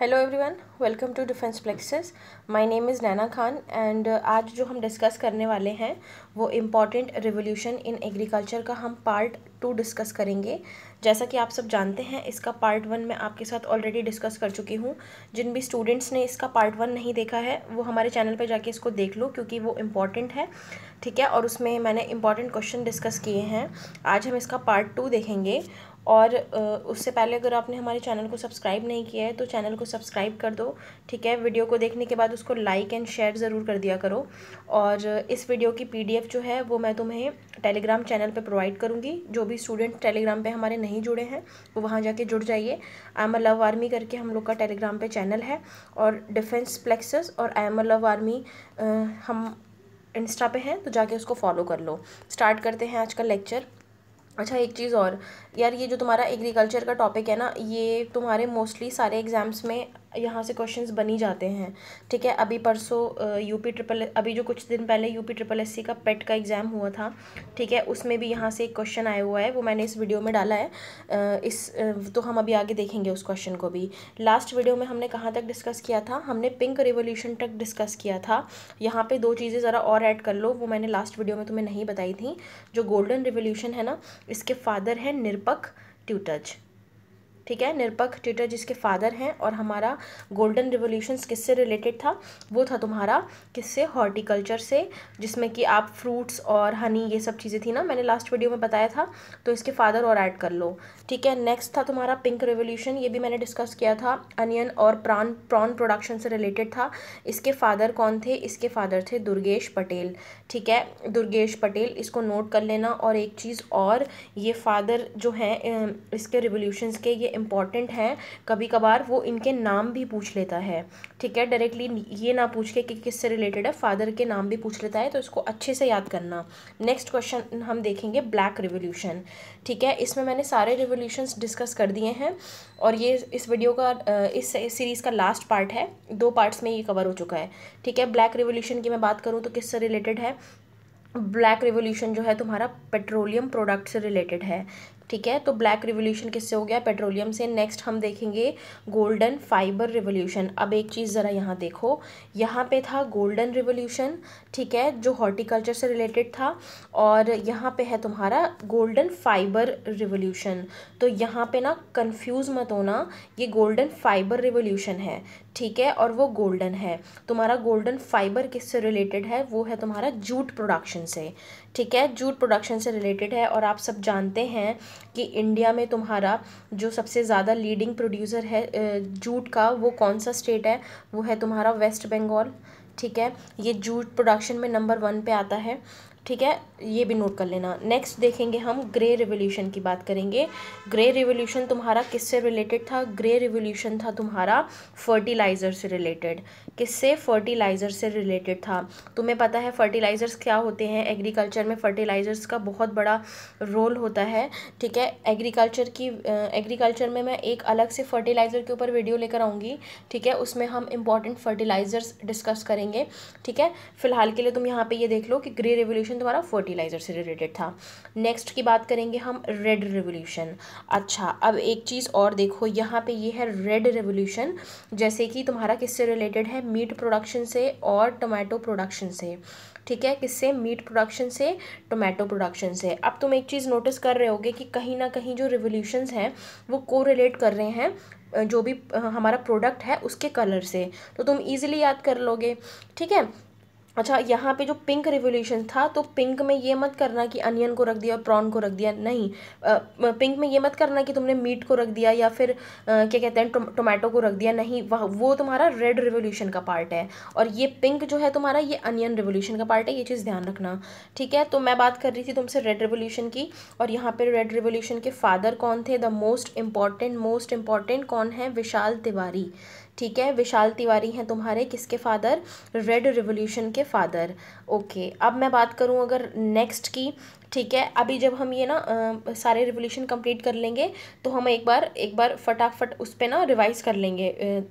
hello everyone welcome to defence plexes my name is Naina Khan and आज जो हम discuss करने वाले हैं वो इम्पॉर्टेंट रिवोल्यूशन इन एग्रीकल्चर का हम पार्ट टू डिस्कस करेंगे जैसा कि आप सब जानते हैं इसका पार्ट वन मैं आपके साथ ऑलरेडी डिस्कस कर चुकी हूँ जिन भी स्टूडेंट्स ने इसका पार्ट वन नहीं देखा है वो हमारे चैनल पर जाके इसको देख लो क्योंकि वो इम्पॉर्टेंट है ठीक है और उसमें मैंने इम्पॉर्टेंट क्वेश्चन डिस्कस किए हैं आज हम इसका पार्ट टू देखेंगे और उससे पहले अगर आपने हमारे चैनल को सब्सक्राइब नहीं किया है तो चैनल को सब्सक्राइब कर दो ठीक है वीडियो को देखने के बाद उसको लाइक एंड शेयर ज़रूर कर दिया करो और इस वीडियो की पीडीएफ जो है वो मैं तुम्हें टेलीग्राम चैनल पे प्रोवाइड करूँगी जो भी स्टूडेंट टेलीग्राम पे हमारे नहीं नहीं जुड़े हैं वो तो वहाँ जाके जुड़ जाइए I am a love army करके हम लोग का टेलीग्राम पे चैनल है और डिफेंस प्लेक्सेस और I am a love army हम इंस्टा पे हैं तो जाके उसको फॉलो कर लो स्टार्ट करते हैं आज का लेक्चर अच्छा एक चीज़ और यार ये जो तुम्हारा एग्रीकल्चर का टॉपिक है ना ये तुम्हारे मोस्टली सारे एग्ज़ाम्स में यहाँ से क्वेश्चंस बन ही जाते हैं ठीक है अभी परसों यूपी ट्रिपल अभी जो कुछ दिन पहले यूपी ट्रिपल सी का पेट का एग्ज़ाम हुआ था ठीक है उसमें भी यहाँ से एक क्वेश्चन आया हुआ है वो मैंने इस वीडियो में डाला है इस तो हम अभी आगे देखेंगे उस क्वेश्चन को भी लास्ट वीडियो में हमने कहाँ तक डिस्कस किया था हमने पिंक रिवोल्यूशन तक डिस्कस किया था यहाँ पर दो चीज़ें ज़रा और ऐड कर लो वो मैंने लास्ट वीडियो में तुम्हें नहीं बताई थी जो गोल्डन रिवोल्यूशन है ना इसके फादर हैं निरपक ट्यूटज ठीक है निरपक्ष ट्यूटर जिसके फादर हैं और हमारा गोल्डन रिवोल्यूशन किससे रिलेटेड था वो था तुम्हारा किससे हॉर्टिकल्चर से जिसमें कि आप फ्रूट्स और हनी ये सब चीज़ें थी ना मैंने लास्ट वीडियो में बताया था तो इसके फादर और ऐड कर लो ठीक है नेक्स्ट था तुम्हारा पिंक रिवोल्यूशन ये भी मैंने डिस्कस किया था अनियन और प्रॉन प्रॉन प्रोडक्शन से रिलेटेड था इसके फादर कौन थे इसके फादर थे दुर्गेश पटेल ठीक है दुर्गेश पटेल इसको नोट कर लेना और एक चीज़ और ये फादर जो हैं इसके रिवोल्यूशन के ये इंपॉर्टेंट हैं कभी कभार वो इनके नाम भी पूछ लेता है ठीक है डायरेक्टली ये ना पूछ के कि किससे रिलेटेड है फादर के नाम भी पूछ लेता है तो इसको अच्छे से याद करना नेक्स्ट क्वेश्चन हम देखेंगे ब्लैक रिवोल्यूशन ठीक है इसमें मैंने सारे रिवोल्यूशन डिस्कस कर दिए हैं और ये इस वीडियो का इस सीरीज़ का लास्ट पार्ट है दो पार्ट्स में ये कवर हो चुका है ठीक है ब्लैक रिवोल्यूशन की मैं बात करूँ तो किस से रिलेटेड है ब्लैक रिवोल्यूशन जो है तुम्हारा पेट्रोलियम प्रोडक्ट से रिलेटेड है ठीक है तो ब्लैक रिवोल्यूशन किससे हो गया पेट्रोलियम से नेक्स्ट हम देखेंगे गोल्डन फाइबर रिवोल्यूशन अब एक चीज़ ज़रा यहाँ देखो यहाँ पे था गोल्डन रिवोल्यूशन ठीक है जो हॉर्टिकल्चर से रिलेटेड था और यहाँ पे है तुम्हारा गोल्डन फाइबर रिवोल्यूशन तो यहाँ पे ना कंफ्यूज मत होना ये गोल्डन फाइबर रिवोल्यूशन है ठीक है और वो गोल्डन है तुम्हारा गोल्डन फाइबर किससे रिलेटेड है वो है तुम्हारा जूट प्रोडक्शन से ठीक है जूट प्रोडक्शन से रिलेटेड है और आप सब जानते हैं कि इंडिया में तुम्हारा जो सबसे ज़्यादा लीडिंग प्रोड्यूसर है जूट का वो कौन सा स्टेट है वो है तुम्हारा वेस्ट बंगाल ठीक है ये जूट प्रोडक्शन में नंबर वन पे आता है ठीक है ये भी नोट कर लेना नेक्स्ट देखेंगे हम ग्रे रिवोल्यूशन की बात करेंगे ग्रे रिवोल्यूशन तुम्हारा किससे रिलेटेड था ग्रे रिवोल्यूशन था तुम्हारा फर्टिलाइज़र से रिलेटेड किससे फर्टिलाइज़र से रिलेटेड था तुम्हें पता है फर्टिलाइज़र्स क्या होते हैं एग्रीकल्चर में फर्टिलाइज़र्स का बहुत बड़ा रोल होता है ठीक है एग्रीकल्चर की एग्रीकल्चर में मैं एक अलग से फर्टिलाइज़र के ऊपर वीडियो लेकर आऊँगी ठीक है उसमें हम इंपॉर्टेंट फर्टिलाइज़र्स डिस्कस करेंगे ठीक है फिलहाल के लिए तुम यहाँ पर ये देख लो कि ग्रे रिवोल्यूशन क्वेश्चन तुम्हारा फर्टिलाइजर से रिलेटेड था नेक्स्ट की बात करेंगे हम रेड रेवोल्यूशन अच्छा अब एक चीज़ और देखो यहाँ पे ये है रेड रेवोल्यूशन जैसे कि तुम्हारा किससे रिलेटेड है मीट प्रोडक्शन से और टोमेटो प्रोडक्शन से ठीक है किससे मीट प्रोडक्शन से टोमेटो प्रोडक्शन से अब तुम एक चीज़ नोटिस कर रहे होगे कि कहीं ना कहीं जो रिवोल्यूशंस हैं वो को कर रहे हैं जो भी हमारा प्रोडक्ट है उसके कलर से तो तुम इजीली याद कर लोगे ठीक है अच्छा यहाँ पे जो पिंक रिवोल्यूशन था तो पिंक में ये मत करना कि अनियन को रख दिया और प्रॉन को रख दिया नहीं आ, पिंक में ये मत करना कि तुमने मीट को रख दिया या फिर आ, क्या कहते हैं टोमेटो को रख दिया नहीं वह वो तुम्हारा रेड रिवोल्यूशन का पार्ट है और ये पिंक जो है तुम्हारा ये अनियन रिवोल्यूशन का पार्ट है ये चीज़ ध्यान रखना ठीक है तो मैं बात कर रही थी तुमसे रेड रिवोल्यूशन की और यहाँ पर रेड रिवोल्यूशन के फादर कौन थे the most important most important कौन है विशाल तिवारी ठीक है विशाल तिवारी हैं तुम्हारे किसके फादर रेड रिवोल्यूशन के फादर ओके अब मैं बात करूं अगर नेक्स्ट की ठीक है अभी जब हम ये ना आ, सारे रिवोल्यूशन कंप्लीट कर लेंगे तो हम एक बार एक बार फटाफट उस पर ना रिवाइज कर लेंगे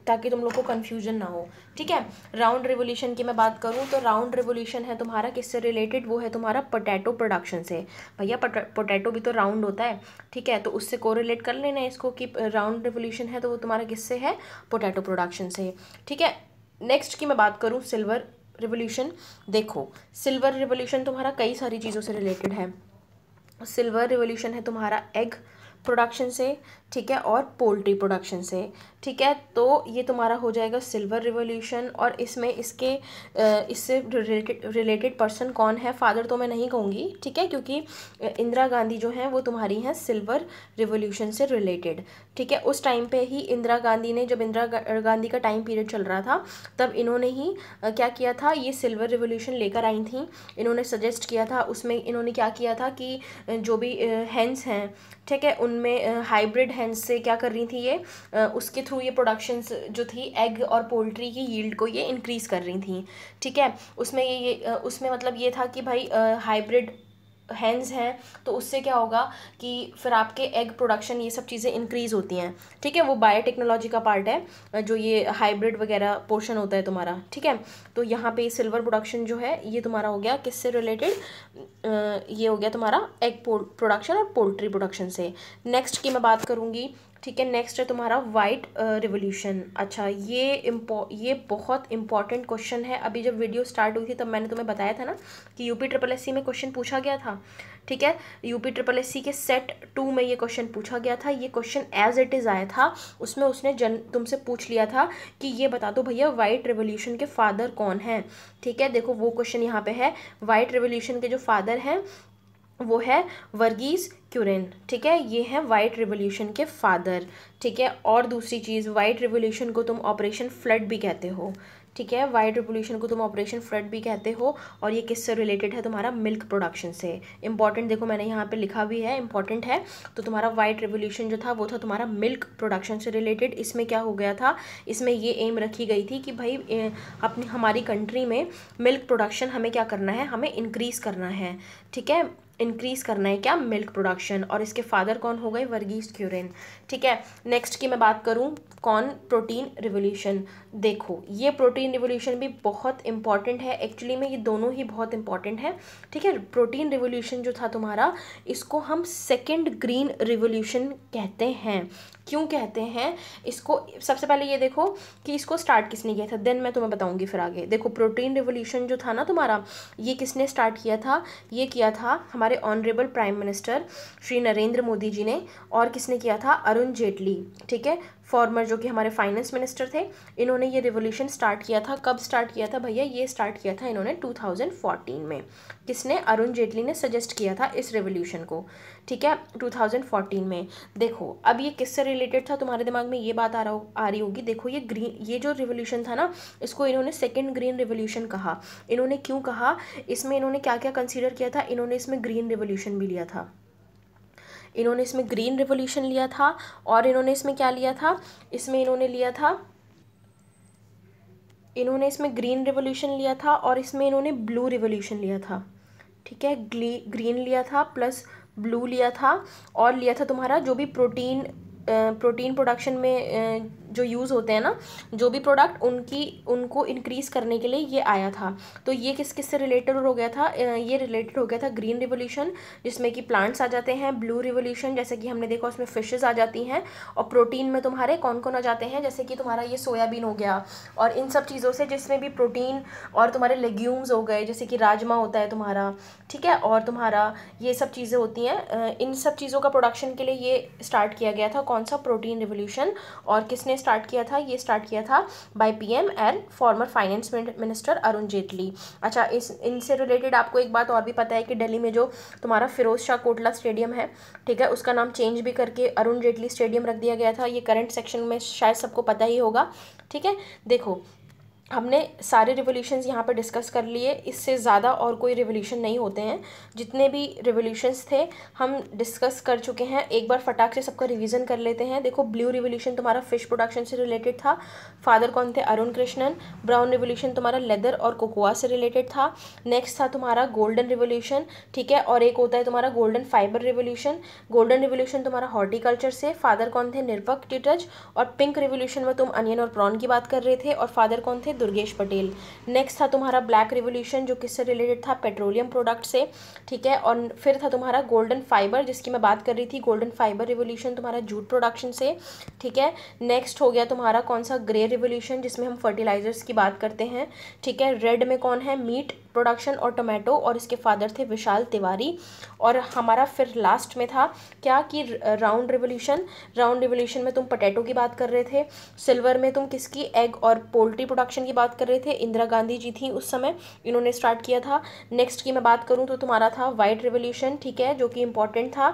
ताकि तुम लोग को कन्फ्यूजन ना हो ठीक है राउंड रिवोल्यूशन की मैं बात करूँ तो राउंड रिवोल्यूशन है तुम्हारा किससे रिलेटेड वो है तुम्हारा पोटैटो प्रोडक्शन से भैया पोटैटो भी तो राउंड होता है ठीक है तो उससे को कर लेना इसको कि राउंड रिवोल्यूशन है तो वो तुम्हारा किससे है पोटैटो प्रोडक्शन से ठीक है नेक्स्ट की मैं बात करूँ सिल्वर रिवोल्यूशन देखो सिल्वर रिवोल्यूशन तुम्हारा कई सारी चीज़ों से रिलेटेड है सिल्वर रिवोल्यूशन है तुम्हारा एग प्रोडक्शन से ठीक है और पोल्ट्री प्रोडक्शन से ठीक है तो ये तुम्हारा हो जाएगा सिल्वर रिवोल्यूशन और इसमें इसके इससे रिलेटेड रिलेटेड पर्सन कौन है फादर तो मैं नहीं कहूँगी ठीक है क्योंकि इंदिरा गांधी जो हैं वो तुम्हारी हैं सिल्वर रिवोल्यूशन से रिलेटेड ठीक है उस टाइम पे ही इंदिरा गांधी ने जब इंदिरा गांधी का टाइम पीरियड चल रहा था तब इन्होंने ही क्या किया था ये सिल्वर रिवोल्यूशन लेकर आई थी इन्होंने सजेस्ट किया था उसमें इन्होंने क्या किया था कि जो भी हैंस हैं ठीक है उन उनमें हाइब्रिड हैंस से क्या कर रही थी ये उसके थ्रू ये प्रोडक्शंस जो थी एग और पोल्ट्री की यील्ड को ये इंक्रीज़ कर रही थी ठीक है उसमें ये, ये उसमें मतलब ये था कि भाई हाइब्रिड हैंड्स हैं तो उससे क्या होगा कि फिर आपके एग प्रोडक्शन ये सब चीज़ें इंक्रीज़ होती हैं ठीक है वो बायोटेक्नोलॉजी का पार्ट है जो ये हाइब्रिड वगैरह पोर्शन होता है तुम्हारा ठीक है तो यहाँ पे सिल्वर प्रोडक्शन जो है ये तुम्हारा हो गया किससे रिलेटेड ये हो गया तुम्हारा एग प्रोडक्शन और पोल्ट्री प्रोडक्शन से नेक्स्ट की मैं बात करूँगी ठीक है नेक्स्ट है तुम्हारा वाइट रिवोल्यूशन uh, अच्छा ये इम्पो ये बहुत इंपॉर्टेंट क्वेश्चन है अभी जब वीडियो स्टार्ट हुई थी तब मैंने तुम्हें बताया था ना कि यूपी ट्रिपल एस में क्वेश्चन पूछा गया था ठीक है यूपी ट्रिपल एस के सेट टू में ये क्वेश्चन पूछा गया था ये क्वेश्चन एज इट इज़ आया था उसमें उसने जन तुमसे पूछ लिया था कि ये बता दो भैया वाइट रिवोल्यूशन के फादर कौन हैं ठीक है देखो वो क्वेश्चन यहाँ पे है वाइट रिवोल्यूशन के जो फादर हैं वो है वर्गीज क्यूरिन ठीक है ये है वाइट रिवोल्यूशन के फादर ठीक है और दूसरी चीज़ वाइट रिवोल्यूशन को तुम ऑपरेशन फ्लड भी कहते हो ठीक है वाइट रिवोल्यूशन को तुम ऑपरेशन फ्लड भी कहते हो और ये किससे रिलेटेड है तुम्हारा मिल्क प्रोडक्शन से इंपॉर्टेंट देखो मैंने यहाँ पे लिखा भी है इंपॉर्टेंट है तो तुम्हारा वाइट रिवोल्यूशन जो था वो था तुम्हारा मिल्क प्रोडक्शन से रिलेटेड इसमें क्या हो गया था इसमें ये एम रखी गई थी कि भाई अपनी हमारी कंट्री में मिल्क प्रोडक्शन हमें क्या करना है हमें इंक्रीज़ करना है ठीक है इंक्रीज़ करना है क्या मिल्क प्रोडक्शन और इसके फादर कौन हो गए वर्गीज क्यूरेन ठीक है नेक्स्ट की मैं बात करूँ कौन प्रोटीन रिवोल्यूशन देखो ये प्रोटीन रिवोल्यूशन भी बहुत इंपॉर्टेंट है एक्चुअली में ये दोनों ही बहुत इंपॉर्टेंट है ठीक है प्रोटीन रिवोल्यूशन जो था तुम्हारा इसको हम सेकेंड ग्रीन रिवोल्यूशन कहते हैं क्यों कहते हैं इसको सबसे पहले ये देखो कि इसको स्टार्ट किसने किया था देन मैं तुम्हें बताऊंगी फिर आगे देखो प्रोटीन रिवोल्यूशन जो था ना तुम्हारा ये किसने स्टार्ट किया था ये किया था हमारे honourable prime minister Shri Narendra Modi ji ने और किसने किया था अरुण जेटली ठीक है फॉर्मर जो कि हमारे फाइनेंस मिनिस्टर थे इन्होंने ये रिवोल्यूशन स्टार्ट किया था कब स्टार्ट किया था भैया ये स्टार्ट किया था इन्होंने 2014 में किसने अरुण जेटली ने सजेस्ट किया था इस रिवोल्यूशन को ठीक है 2014 में देखो अब ये किससे रिलेटेड था तुम्हारे दिमाग में ये बात आ रहा आ रही होगी देखो ये ग्रीन ये जो रिवोल्यूशन था ना इसको इन्होंने सेकेंड ग्रीन रिवोल्यूशन कहा इन्होंने क्यों कहा इसमें इन्होंने क्या क्या कंसिडर किया था इन्होंने इसमें ग्रीन रिवोल्यूशन भी लिया था इन्होंने इसमें ग्रीन रिवोल्यूशन लिया था और इन्होंने इसमें क्या लिया था इसमें इन्होंने लिया था इन्होंने इसमें ग्रीन रिवोल्यूशन लिया था और इसमें इन्होंने ब्लू रिवोल्यूशन लिया था ठीक है ग्रीन लिया था प्लस ब्लू लिया था और लिया था तुम्हारा जो भी प्रोटीन प्रोटीन प्रोडक्शन में जो यूज़ होते हैं ना जो भी प्रोडक्ट उनकी उनको इंक्रीज़ करने के लिए ये आया था तो ये किस किस से रिलेटेड हो गया था ये रिलेटेड हो गया था ग्रीन रिवोल्यूशन जिसमें कि प्लांट्स आ जाते हैं ब्लू रिवोल्यूशन जैसे कि हमने देखा उसमें फिशेज आ जाती हैं और प्रोटीन में तुम्हारे कौन कौन आ जाते हैं जैसे कि तुम्हारा ये सोयाबीन हो गया और इन सब चीज़ों से जिसमें भी प्रोटीन और तुम्हारे लेग्यूम्स हो गए जैसे कि राजमा होता है तुम्हारा ठीक है और तुम्हारा ये सब चीज़ें होती हैं इन सब चीज़ों का प्रोडक्शन के लिए ये स्टार्ट किया गया था कौन सा प्रोटीन रिवोल्यूशन और किसने स्टार्ट किया था ये स्टार्ट किया था by PM and former finance minister Arun Jaitley अच्छा इस इनसे रिलेटेड आपको एक बात और भी पता है कि दिल्ली में जो तुम्हारा फिरोज शाह कोटला स्टेडियम है ठीक है उसका नाम चेंज भी करके अरुण जेटली स्टेडियम रख दिया गया था ये करंट सेक्शन में शायद सबको पता ही होगा ठीक है देखो हमने सारे रिवोल्यूशन यहाँ पर डिस्कस कर लिए इससे ज़्यादा और कोई रिवोल्यूशन नहीं होते हैं जितने भी रिवोल्यूशंस थे हम डिस्कस कर चुके हैं एक बार फटाक से सबका रिवीजन कर लेते हैं देखो ब्लू रिवोल्यूशन तुम्हारा फिश प्रोडक्शन से रिलेटेड था फादर कौन थे अरुण कृष्णन ब्राउन रिवोल्यूशन तुम्हारा लेदर और कोकोआ से रिलेटेड था नेक्स्ट था तुम्हारा गोल्डन रिवोल्यूशन ठीक है और एक होता है तुम्हारा golden fibre revolution golden revolution तुम्हारा हॉर्टिकल्चर से फादर कौन थे निर्वक टिटज और पिंक रिवोल्यूशन में तुम अनियन और प्रॉन की बात कर रहे थे और फादर कौन थे दुर्गेश पटेल नेक्स्ट था तुम्हारा ब्लैक रिवोल्यूशन जो किससे रिलेटेड था पेट्रोलियम प्रोडक्ट से ठीक है और फिर था तुम्हारा गोल्डन फाइबर जिसकी मैं बात कर रही थी गोल्डन फाइबर रिवोल्यूशन तुम्हारा जूट प्रोडक्शन से ठीक है नेक्स्ट हो गया तुम्हारा कौन सा ग्रे रिवोल्यूशन जिसमें हम फर्टिलाइजर्स की बात करते हैं ठीक है रेड में कौन है मीट प्रोडक्शन और टोमेटो और इसके फादर थे विशाल तिवारी और हमारा फिर लास्ट में था क्या कि राउंड रिवोल्यूशन राउंड रिवोल्यूशन में तुम पटेटो की बात कर रहे थे सिल्वर में तुम किसकी एग और पोल्ट्री प्रोडक्शन की बात कर रहे थे इंदिरा गांधी जी थी उस समय इन्होंने स्टार्ट किया था नेक्स्ट की मैं बात करूँ तो तुम्हारा था वाइट रिवोल्यूशन ठीक है जो कि इंपॉर्टेंट था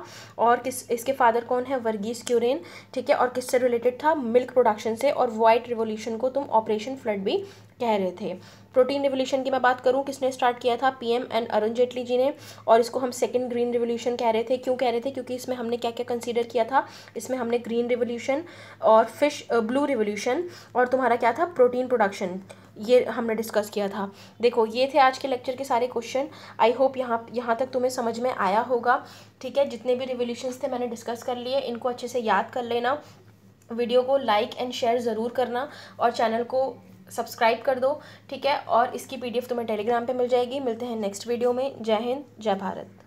और किस इसके फादर कौन है वर्गीस क्यूरेन ठीक है और किससे रिलेटेड था मिल्क प्रोडक्शन से और वाइट रिवोल्यूशन को तुम ऑपरेशन फ्लड भी कह रहे थे प्रोटीन रिवोल्यूशन की मैं बात करूँ किसने स्टार्ट किया था पीएम एंड अरुण जेटली जी ने और इसको हम सेकेंड ग्रीन रिवोल्यूशन कह रहे थे क्यों कह रहे थे क्योंकि इसमें हमने क्या क्या कंसिडर किया था इसमें हमने ग्रीन रिवोल्यूशन और फिश ब्लू रिवोल्यूशन और तुम्हारा क्या था प्रोटीन प्रोडक्शन ये हमने डिस्कस किया था देखो ये थे आज के लेक्चर के सारे क्वेश्चन आई होप यहाँ यहाँ तक तुम्हें समझ में आया होगा ठीक है जितने भी रिवोल्यूशन थे मैंने डिस्कस कर लिए इनको अच्छे से याद कर लेना वीडियो को लाइक एंड शेयर ज़रूर करना और चैनल को सब्सक्राइब कर दो ठीक है और इसकी पीडीएफ तुम्हें टेलीग्राम पे मिल जाएगी मिलते हैं नेक्स्ट वीडियो में जय हिंद जय भारत